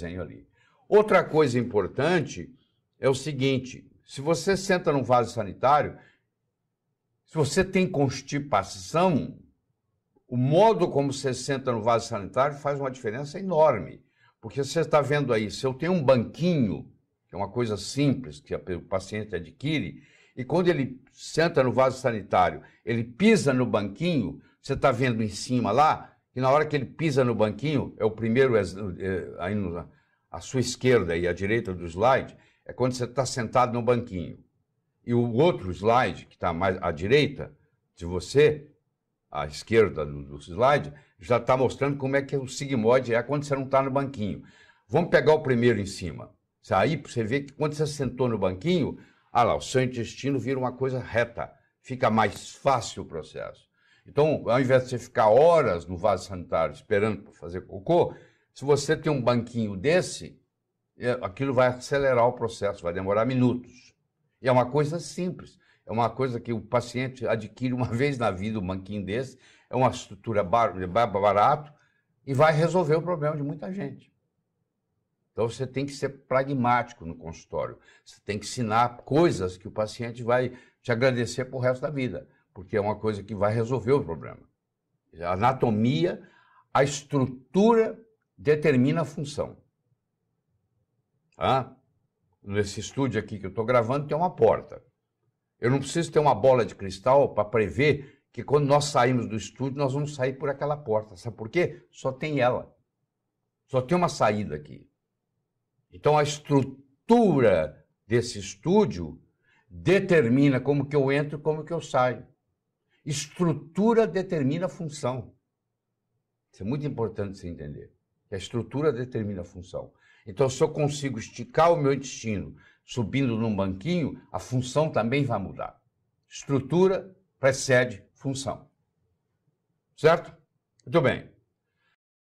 desenho ali. Outra coisa importante é o seguinte: se você senta num vaso sanitário, se você tem constipação, o modo como você senta no vaso sanitário faz uma diferença enorme. Porque você está vendo aí, se eu tenho um banquinho, que é uma coisa simples que o paciente adquire, e quando ele senta no vaso sanitário, ele pisa no banquinho, você está vendo em cima lá, que na hora que ele pisa no banquinho, é o primeiro, é, aí no, a sua esquerda e a direita do slide, é quando você está sentado no banquinho. E o outro slide, que está mais à direita de você, à esquerda do, do slide, já está mostrando como é que o sigmoide é quando você não está no banquinho. Vamos pegar o primeiro em cima. Aí você vê que quando você sentou no banquinho, ah lá, o seu intestino vira uma coisa reta. Fica mais fácil o processo. Então, ao invés de você ficar horas no vaso sanitário esperando para fazer cocô, se você tem um banquinho desse, é, aquilo vai acelerar o processo, vai demorar minutos. E é uma coisa simples. É uma coisa que o paciente adquire uma vez na vida, um banquinho desse, é uma estrutura bar, barato e vai resolver o problema de muita gente. Então você tem que ser pragmático no consultório. Você tem que ensinar coisas que o paciente vai te agradecer o resto da vida porque é uma coisa que vai resolver o problema. A anatomia, a estrutura determina a função. Ah, nesse estúdio aqui que eu estou gravando tem uma porta. Eu não preciso ter uma bola de cristal para prever que quando nós saímos do estúdio, nós vamos sair por aquela porta. Sabe por quê? Só tem ela. Só tem uma saída aqui. Então a estrutura desse estúdio determina como que eu entro e como que eu saio. Estrutura determina a função. Isso é muito importante você entender. a estrutura determina a função. Então, se eu consigo esticar o meu intestino subindo num banquinho, a função também vai mudar. Estrutura precede função. Certo? Muito bem.